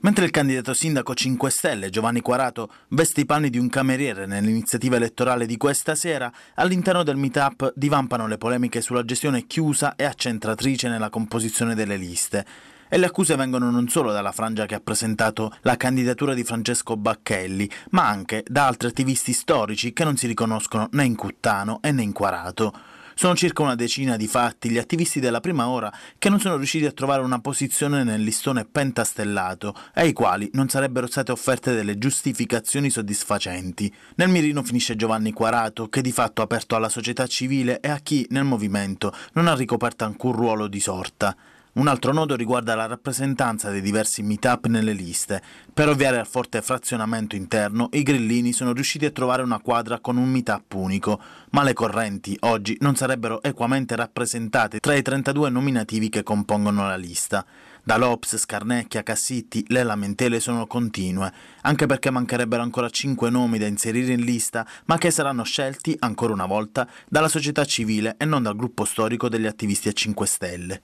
Mentre il candidato sindaco 5 Stelle Giovanni Quarato veste i panni di un cameriere nell'iniziativa elettorale di questa sera, all'interno del meetup divampano le polemiche sulla gestione chiusa e accentratrice nella composizione delle liste. E le accuse vengono non solo dalla frangia che ha presentato la candidatura di Francesco Bacchelli, ma anche da altri attivisti storici che non si riconoscono né in Cuttano né in Quarato. Sono circa una decina di fatti gli attivisti della prima ora che non sono riusciti a trovare una posizione nel listone pentastellato e ai quali non sarebbero state offerte delle giustificazioni soddisfacenti. Nel mirino finisce Giovanni Quarato, che di fatto ha aperto alla società civile e a chi nel movimento non ha ricoperto alcun ruolo di sorta. Un altro nodo riguarda la rappresentanza dei diversi meetup nelle liste. Per ovviare al forte frazionamento interno, i grillini sono riusciti a trovare una quadra con un meetup unico, ma le correnti oggi non sarebbero equamente rappresentate tra i 32 nominativi che compongono la lista. Da Lopes, Scarnecchia, Cassitti le lamentele sono continue, anche perché mancherebbero ancora 5 nomi da inserire in lista, ma che saranno scelti, ancora una volta, dalla società civile e non dal gruppo storico degli attivisti a 5 Stelle.